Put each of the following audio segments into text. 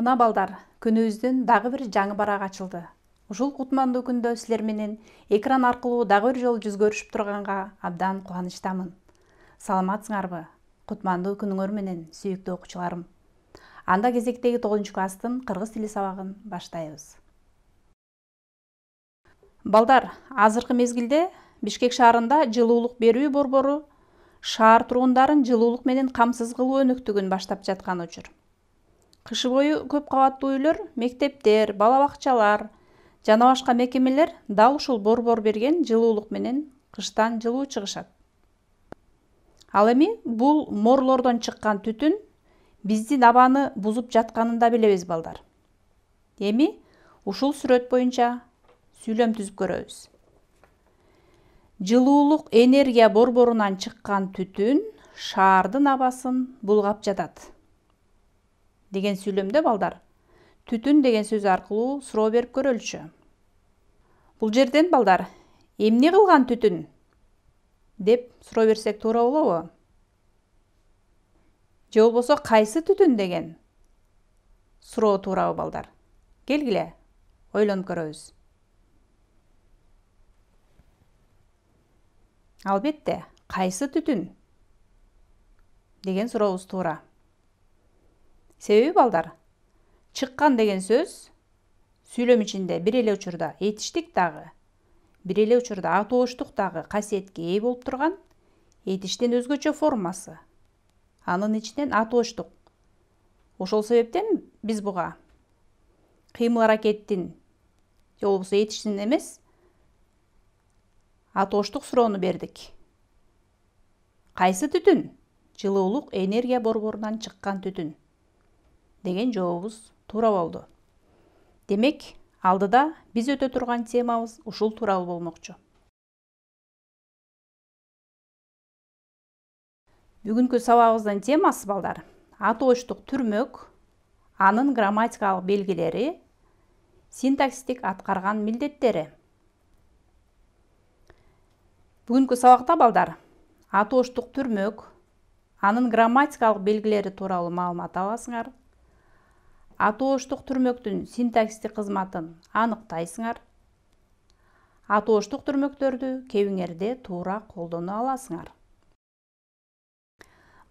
мына балдар күнүбүздүн дагы бир жаңы барагы ачылды ушул кутмандуу күндө силер менен экран аркылуу дагы бир жолу жүз көрүшүп турганга абдан кубанычтамын саламатсыңарбы кутмандуу күнүңөр менен сүйүктүү окуучуларым анда кезектеги тогузунчу класстын кыргыз тили сабагын баштайбыз балдар азыркы мезгилде бишкек шаарында жылуулук берүү борбору шаар тургундарын жылуулук менен камсыз кылуу өнөктүгүн баштап жаткан учур кыш бою көп кабаттуу үйлөр мектептер бала бакчалар жана башка мекемелер дал ушул борбор берген жылуулук менен кыштан жылуу чыгышат ал эми бул морлордон чыккан түтүн биздин абаны бузуп жатканын да билебиз балдар эми ушул сүрөт боюнча сүйлөм түзүп көрөбүз жылуулук энергия борборунан чыккан түтүн шаардын абасын булгап жатат деген сөйлемді балдар түтін деген сөз арқылуу суроо берип көрөлүчү бул жерден балдар эмне кылган түтүн деп суроо берсек туура болобу же болбосо кайсы түтүн деген суроо туурабы балдар келгиле ойлонуп көрөбүз албетте кайсы түтүн деген сурообуз туура себеби балдар чыккан деген сөз сүйлөм ичинде бир эле учурда этиштик дагы бир эле учурда атоочтук дагы касиетке ээ болуп турган этиштин өзгөчө формасы анын ичинен атоочтук ошол себептен биз буга кыймыл аракеттин же болбосо этиштин эмес атоочтук суроону бердик кайсы түтүн жылуулук энергия борборунан чыккан түтүн деген жообубуз туура болду демек алдыда биз өтө турган темабыз ушул тууралуу болмокчу бүгүнкү сабагыбыздын темасы балдар атоочтук түрмөк анын грамматикалык белгилери синтаксистик аткарган милдеттери бүгүнкү сабакта балдар атоочтук түрмөк анын грамматикалык белгилери тууралуу маалымат аласыңар атооштук түрмөктүн синтаксистик кызматын аныктайсыңар атооштук түрмөктөрдү кебиңерде туура колдоно аласыңар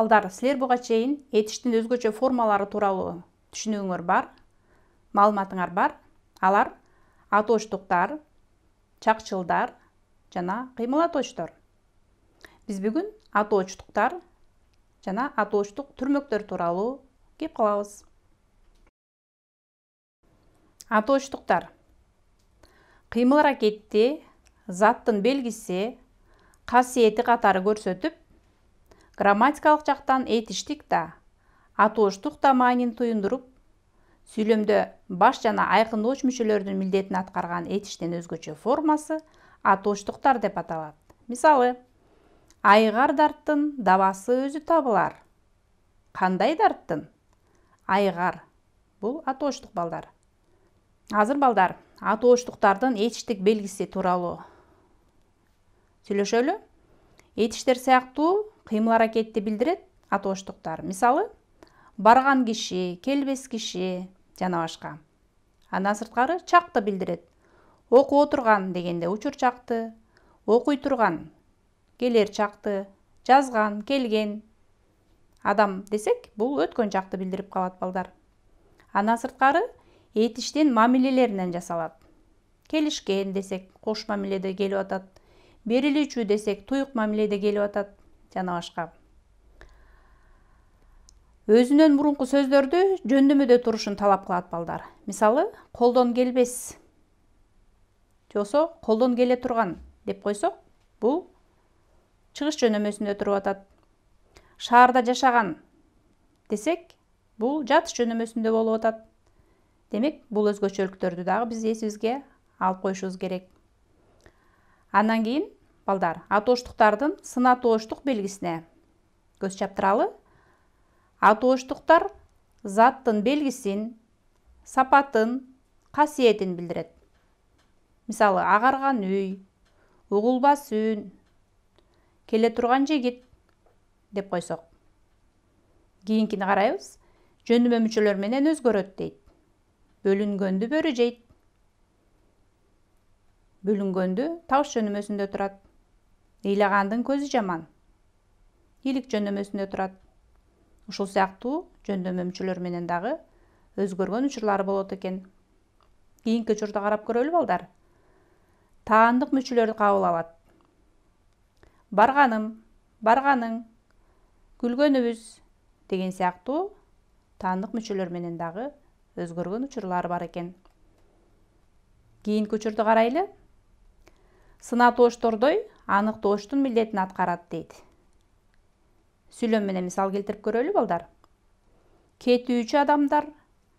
балдар силер буга чейин этиштин өзгөчө формалары тууралуу түшүнүгүңөр бар маалыматыңар бар алар атооштуктар чакчылдар жана кыймыл атоочтор биз бүгүн атооштуктар жана атооштук түрмөктөр тууралуу кеп кылабыз атоочтуктар кыймыл аракетти заттын белгиси касиети катары көрсөтүп грамматикалык жактан этиштик да атоочтук да маанин туюндуруп сүйлөмдө баш жана айкындооч мүчөлөрдүн милдетин аткарган этиштен өзгөчө формасы атоочтуктар деп аталат мисалы айыгар дарттын дабасы өзү табылар кандай дарттын айыгар бул атоочтук балдар азыр балдар атооштуктардын этиштик белгиси тууралуу сүйлөшөлү этиштер сыяктуу кыймыл аракетти билдирет атооштуктар мисалы барган киши келбес киши жана башка андан сырткары чакты билдирет окуп отурган дегенде учур чакты окуй турган келер чакты жазган келген адам десек бұл өткөн чакты билдирип калат балдар андан сырткары этиштин мамилелеринен жасалат келишкен десек кош мамиледе келип атат берилүүчү десек туюк мамиледе келип атат жана башка өзүнөн мурунку сөздөрдү жөндөмөдө турушун талап кылат балдар мисалы колдон келбес же болбосо колдон келе турган деп койсок бул чыгыш жөнөмөсүндө туруп атат шаарда жашаган десек бул жатыш жөнөмөсүндө болуп атат демек бул өзгөчөлүктөрдү дагы биз эсибизге алып коюшубуз керек андан кийин балдар атоочтуктардын сынатоочтук белгисине көз чаптыралы атоочтуктар заттын белгисин сапатын касиетин билдирет мисалы агарган үй угулбас үн келе турган жигит деп койсок кийинкини карайбыз жөндөмө мүчөлөр менен өзгөрөт дейт бөлүнгөндү бөрү жейт бөлүнгөндү табыш жөнөмөсүндө турат ыйлагандын көзү жаман ийлик жөнөмөсүндө турат ушул сыяктуу жөндөм өмчөлөр менен дагы өзгөргөн учурлары болот экен кийинки учурду карап көрөлү балдар таандык мүчөлөрдү кабыл алат барганым барганың күлгөнүбүз деген сыяктуу таандык мүчөлөр менен дагы өзгөргөн учурлар бар экен кийинки учурду карайлы сынатоочтордой тоштун милдетин аткарат дейт сүйлөм менен мисал келтирип көрөлү балдар кетүүчү адамдар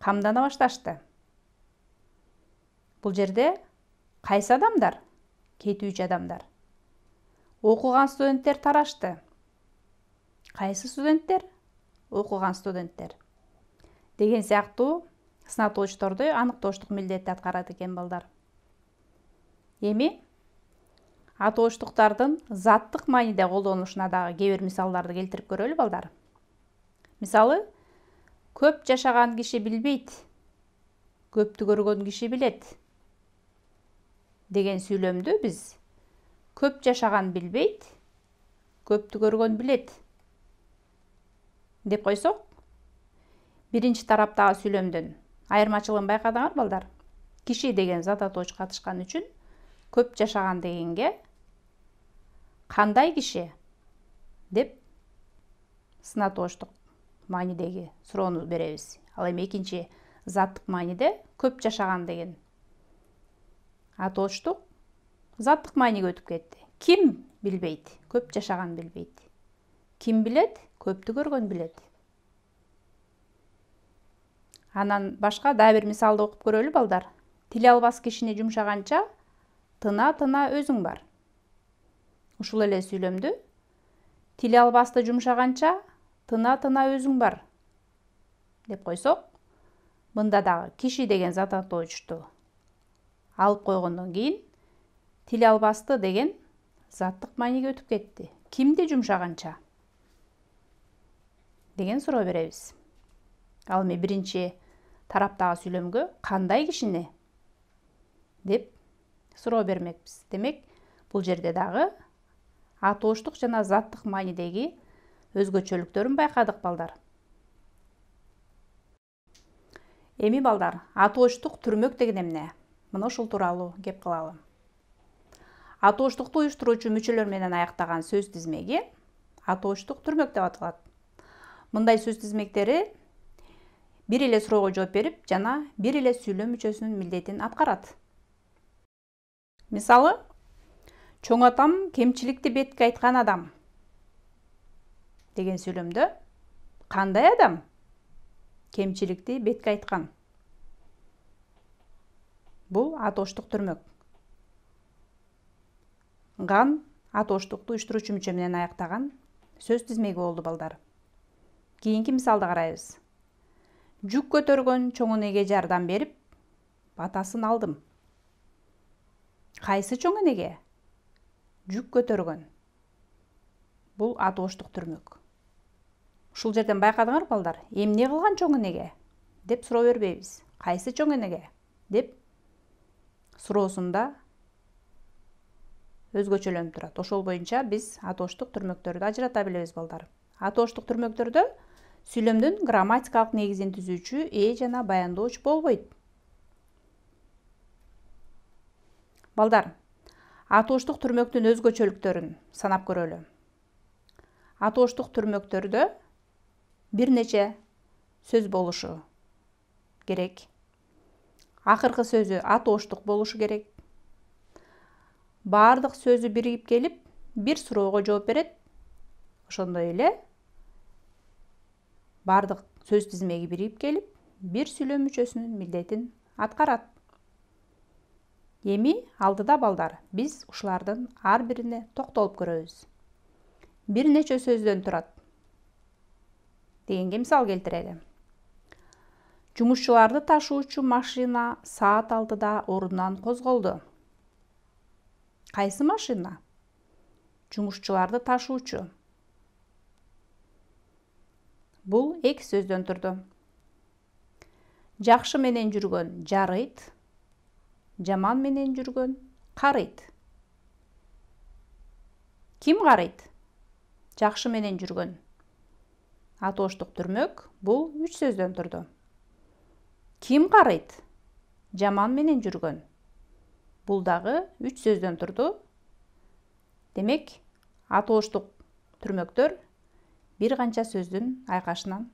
камдана башташты бул жерде кайсы адамдар кетүүчү адамдар окуган студенттер тарашты кайсы студенттер окуган студенттер деген сыяктуу сынатоочторду аныктоочтук милдетти аткарат экен балдар эми атооштуктардын заттык мааниде колдонулушуна дагы кээ бир мисалдарды келтирип көрөлү балдар мисалы көп жашаган киши билбейт көптү көргөн киши билет деген сүйлөмдү биз көп жашаган билбейт көптү көргөн билет деп койсок биринчи тараптагы сүйлөмдөн айырмачылыгын байкадыңар балдар киши деген зат атооч катышкан үчүн көп жашаган дегенге кандай киши деп сынатоочтук маанидеги суроону беребиз ал эми экинчи заттык мааниде көп жашаган деген атоочтук заттык мааниге өтүп кетти ким билбейт көп жашаган билбейт ким билет көптү көргөн билет анан башка дагы бир мисалды окуп көрөлү балдар тил албас кишини жумшаганча тына тына өзүң бар ушул эле сүйлөмдү тил албасты жумшаганча тына тына өзүң бар деп койсок мында дагы киши деген зат атоочту алып койгондон кийин тил албасты деген заттык мааниге өтүп кетти кимди жумшаганча деген суроо беребиз ал эми биринчи тараптагы сүйлөмгө кандай кишини деп суроо бермекпиз демек бул жерде дагы атоочтук жана заттык маанидеги өзгөчөлүктөрүн байкадык балдар эми балдар атоочтук түрмөк деген эмне мына ушул тууралуу кеп кылалы атооштукту уюштуруучу мүчөлөр менен аяктаган сөз тизмеги атооштук түрмөк деп аталат мындай сөз тизмектери бир эле суроого жооп берип жана бир эле сүйлөм мүчөсүнүн милдетин аткарат мисалы чоң атам кемчиликти бетке айткан адам деген сүйлөмдө кандай адам кемчиликти бетке айткан бул атоштук түрмөк ган атоштукту уюштуруучу мүчө менен аяктаган сөз тизмеги болду балдар кийинки мисалды карайбыз жүк көтөргөн чоң энеге жардам берип батасын алдым кайсы чоң энеге жүк көтөргөн бул атоочтук түрмөк ушул жерден байкадыңар балдар эмне кылган чоң энеге деп суроо бербейбиз кайсы чоң энеге деп суроосунда өзгөчөлөнүп турат ошол боюнча биз атоштук түрмөктөрдү ажырата билебиз балдар атоштук түрмөктөрдө сүйлөмдүн грамматикалык негизин түзүүчү ээ жана баяндоочу болбойт балдар атооштук түрмөктүн өзгөчөлүктөрүн санап көрөлү атооштук түрмөктөрдө бир нече сөз болушу керек акыркы сөзү атооштук болушу керек баардык сөзү биригип келип бир суроого жооп берет ошондой эле баардык сөз тизмеги биригип келип бир сүйлөм мүчөсүнүн милдетин аткарат эми алдыда балдар биз ушулардын ар бирине токтолуп көрөбүз бир нече сөздөн турат дегенге мисал келтирели жумушчуларды ташуучу машина саат алтыда ордунан козголду кайсы машина жумушчуларды ташуучу бул эки сөздөн турду жакшы менен жүргөн жарыйт жаман менен жүргөн карыйт ким карыйт жакшы менен жүргөн атооштук түрмөк бул үч сөздөн турду ким карыйт жаман менен жүргөн бул дагы үч сөздөн турду демек атоочтук түрмөктөр бир канча сөздүн айкашынан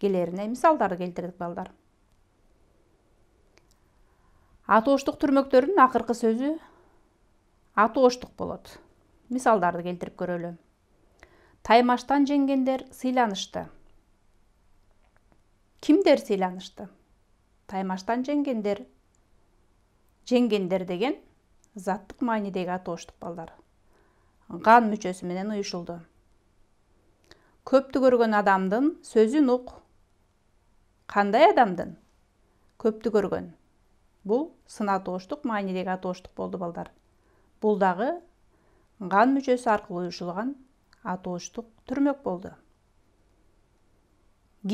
келерине мисалдарды келтирдик балдар атооштук түрмөктөрдүн акыркы сөзү атооштук болот мисалдарды келтирип көрөлү таймаштан жеңгендер сыйланышты кимдер сыйланышты таймаштан жеңгендер жеңгендер деген заттык маанидеги атооштук балдар кан мүчөсү менен уюшулду көптү көргөн адамдын сөзүн ук кандай адамдын көптү көргөн бул сын атооштук маанидеги атооштук болду балдар бул дагы кан мүчөсү аркылуу уюшулган атооштук түрмөк болду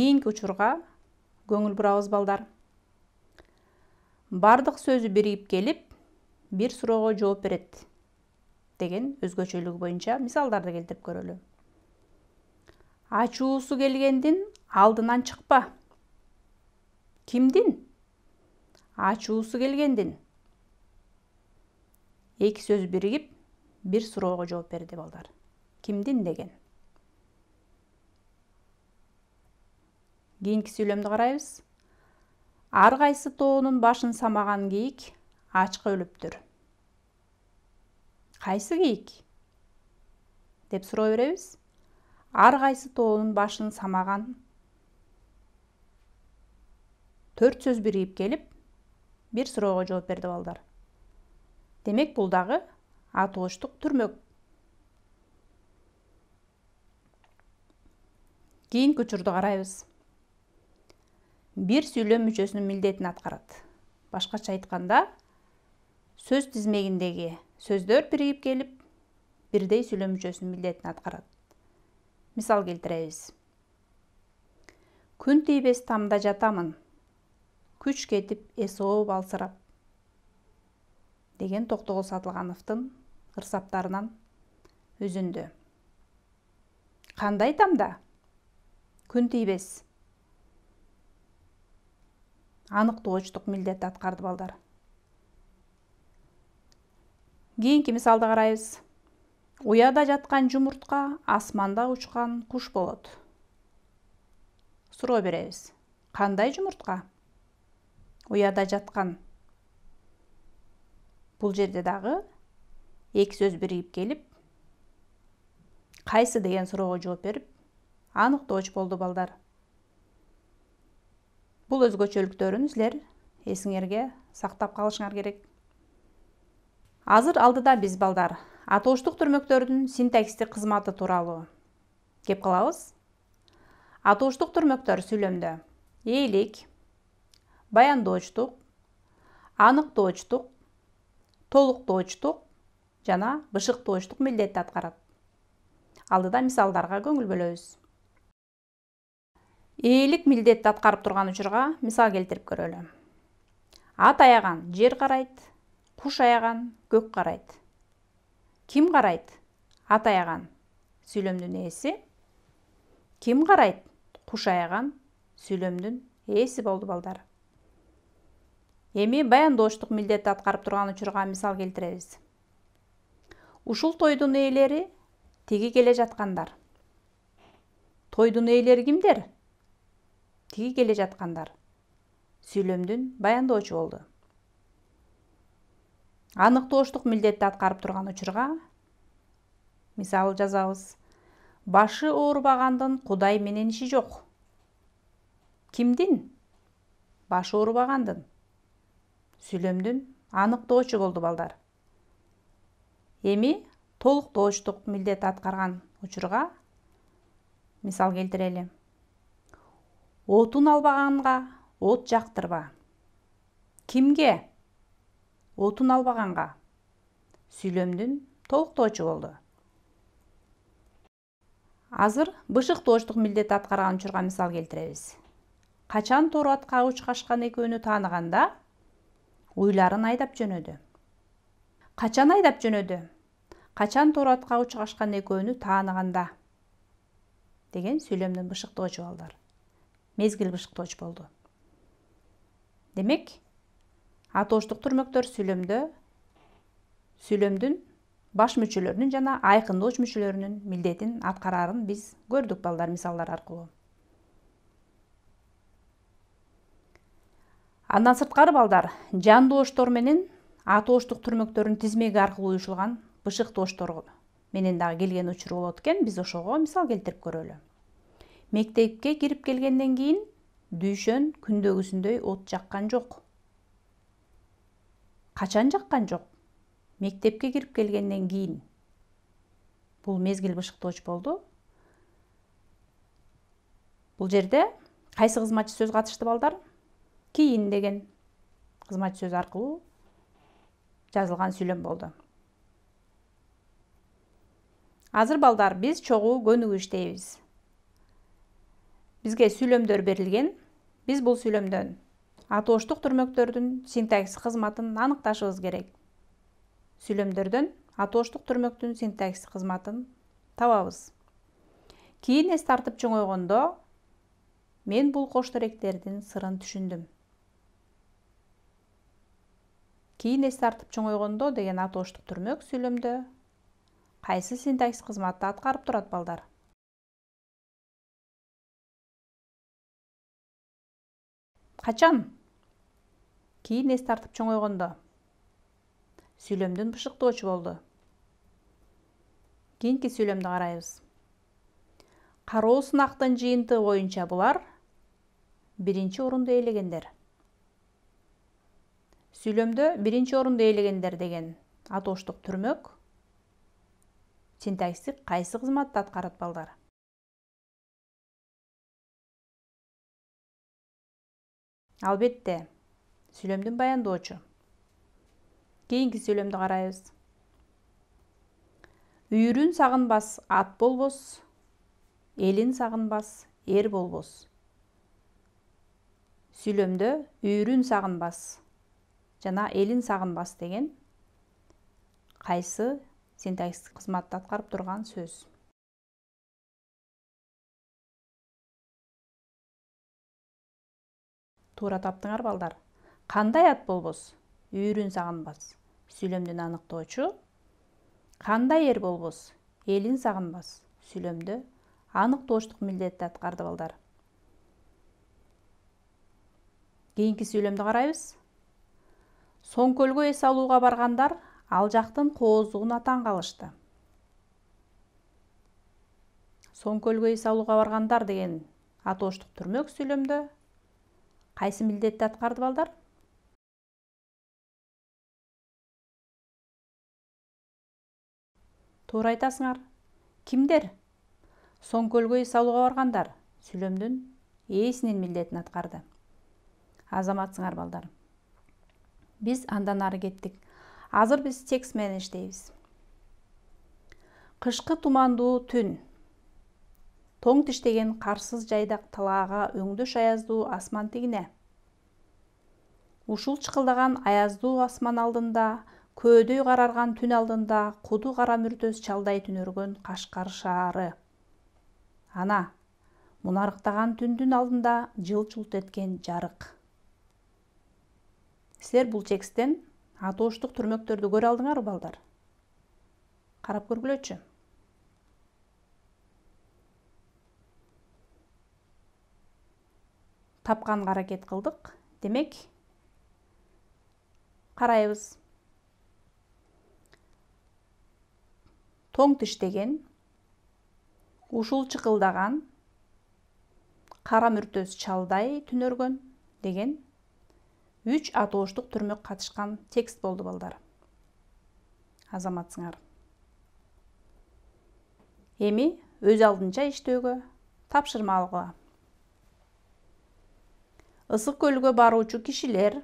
кийинки учурга көңүл бурабыз балдар бардык сөзү биригип келип бир суроого жооп берет деген өзгөчөлүгү боюнча мисалдарды келтирип көрөлү ачуусу келгендин алдынан чыкпа кимдин ачуусу келгендин эки сөз биригип бир суроого жооп берди балдар кимдин деген кийинки сүйлөмдү карайбыз ар кайсы тоонун башын самаган кийик ачка өлүптүр кайсы кийик деп суроо беребиз ар кайсы тоонун башын самаган төрт сөз биригип келип бир суроого жооп берди балдар демек бул дагы атуучтук түрмөк кийинки учурду карайбыз бир сүйлөм мүчөсүнүн милдетин аткарат башкача айтканда сөз тизмегиндеги сөздөр биригип келип бирдей сүйлөм мүчөсүнүн милдетин аткарат Мисал келтіребіз. Күн тийбес тамда жатамын. Күч кетіп, ооп алсырап. Деген тоқтоғыл сатылғановтың ғырсаптарынан үзінді. Қандай тамда? Күн тейбес. Анық тоғычтық милдетті атқарды балдар. Кейінгі мысалды қарайыз. уяда жаткан жумуртка асманда учкан куш болот суроо беребиз кандай жумуртка уяда жаткан бул жерде дагы эки сөз биригип келип кайсы деген суроого жооп берип аныктоочу болду балдар бул өзгөчөлүктөрүн силер эсиңерге сактап калышыңар керек азыр алдыда биз балдар атуучтук түрмөктөрдүн синтакистик кызматы тууралуу кеп кылабыз атуучтук түрмөктөр сүйлөмдө ээлик баяндоочтук аныктоочтук толуктоочтук жана бышыктоочтук милдетти аткарат алдыда мисалдарга көңүл бөлөбүз ээлик милдетти аткарып турган учурга мисал келтирип көрөлү ат аяган жер карайт куш аяган көк карайт ким карайт ат аган сүйлөмдүн ээси ким карайт куш аяган сүйлөмдүн ээси болду балдар эми баяндоочтук милдетти аткарып турган учурга мисал келтиребиз ушул тойдун ээлери тиги келе жаткандар тойдун ээлери кимдер тиги келе жаткандар сүйлөмдүн баяндоочу болду аныктоочтук милдетти аткарып турган учурга мисал жазабыз башы оорубагандын кудай менен иши жок кимдин башы оорубагандын сүйлөмдүн аныктоочу болду балдар эми толуктоочтук милдет аткарган учурга мисал келтирели отун албаганга от жактырба кимге отун албаганга сүйлөмдүн толуктоочу болду азыр бышыктоочтук милдет аткарган учурга мисал келтиребиз качан тору атка учкашкан экөөнү тааныганда уйларын айдап жөнөдү качан айдап жөнөдү качан тору атка учкашкан экөөнү тааныганда деген сүйлөмдүн бышыктоочу балдар мезгил бышыктоочу болду демек атоочтук түрмөктөр сүйлөмдө сүйлөмдүн баш мүчөлөрүнүн жана айкындоочу мүчөлөрүнүн милдетин аткарарын биз көрдүк балдар мисалдар аркылуу андан сырткары балдар жандоочтор менен атоочтук түрмөктөрдүн тизмеги аркылуу уюшулган бышыктоочтор менен дагы келген учур болот экен биз ошого мисал келтирип көрөлү мектепке кирип келгенден кийин дүйшөн күндөгүсүндөй от жаккан жок качан жаккан жок мектепке кирип келгенден кийин бул мезгил бышыктоочу болду бул жерде кайсы кызматчы сөз катышты балдар кийин деген кызматчы сөз аркылуу жазылган сүйлөм болду азыр балдар биз чогуу көнүгүп иштейбиз бизге сүйлөмдөр берилген биз бул сүйлөмдөн Атоштық түрмөктөрдүн синтаксис кызматын аныкташыбыз керек сүйлөмдөрдөн атоштук түрмөктүн синтаксис кызматын табабыз кийин эс тартып чоңойгондо мен бул кош теректердин сырын түшүндүм кийин эс тартып чоңойгондо деген атоштук түрмөк сүйлөмдө кайсы синтакс кызматты аткарып турат балдар качан кийин эс тартып чоңойгондо сүйлөмдүн бышыктоочу болду кийинки сүйлөмдү карайбыз кароо сынактын жыйынтыгы боюнча булар биринчи орунду ээлегендер сүйлөмдө биринчи орунду ээлегендер деген атоштук түрмөк синтаксик кайсы кызматты аткарат балдар албетте сүйлөмдүн баяндоочу кийинки сүйлөмдү карайбыз үйүрүн сагынбас ат болбос элин сагынбас эр болбос сүйлөмдө үйүрүн сагынбас жана элин сагынбас деген кайсы синтакстик кызматты аткарып турган сөз туура таптыңар балдар кандай ат болбос үйүрүн сагынбас сүйлөмдүн аныктоочу кандай эр болбос элин сагынбас сүйлөмдү аныктоочтук милдетти аткарды балдар кийинки сүйлөмдү карайбыз соң көлгө эс алууга баргандар ал жактын кооздугуна таң калышты соң көлгө эс алууга баргандар деген атоочтук түрмөк сүйлөмдө кайсы милдетти аткарды балдар тура айтасыңар Сон көлгөй салуға баргандар сүлөмдүн есінен милдетін атқарды. азаматсыңар балдар Біз андан ары кеттік. азыр біз текст менен иштейбиз кышкы тумандуу түн тоң тиштеген қарсыз жайдақ талаға өңді аяздуу асман тегіне. ушул чыкылдаган аяздуу асман алдында көөдөй карарган түн алдында куду кара мүртөз чалдай түнөргөн кашкар шаары ана мунарыктаган түндүн алдында жылт жылт эткен жарык силер бул тексттен атоштук түрмөктөрдү көрө алдыңарбы балдар карап көргүлөчү тапканга аракет кылдык демек карайбыз тоң тиштеген ушул чыкылдаган кара мүртөс чалдай түнөргөн деген үч атооштук түрмөк катышкан текст болду балдар азаматсыңар эми өз алдынча иштөөгө тапшырма алгыла ысык көлгө баруучу кишилер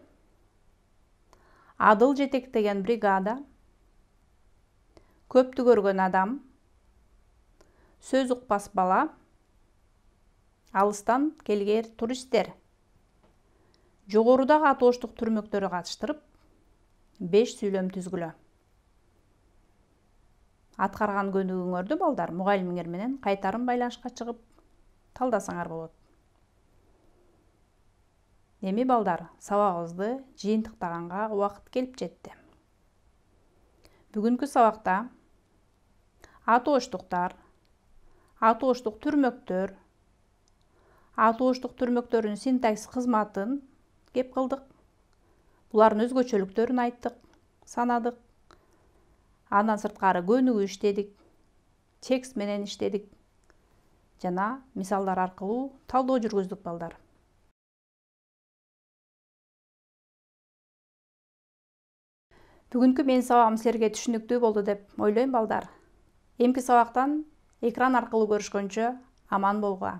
адыл жетектеген бригада көптү көргөн адам сөз укпас бала алыстан келгер туристтер жогорудагы атооштук түрмөктөрү катыштырып беш сүйлөм түзгүлө аткарган көнүгүүңөрдү балдар мугалимиңер менен кайтарым байланышка чыгып талдасаңар болот эми балдар сабагыбызды жыйынтыктаганга убакыт келип жетти бүгүнкү сабакта атоочтуктар атоочтук түрмөктөр атоочтук түрмөктөрүн синтакс кызматын кеп кылдык булардын өзгөчөлүктөрүн айттык санадык андан сырткары көнүгүү иштедик текст менен иштедик жана мисалдар аркылуу талдоо жүргүздүк балдар бүгүнкү менин сабагым силерге түшүнүктүү болду деп ойлойм балдар эмки сабактан экран аркылуу көрүшкөнчө аман болгула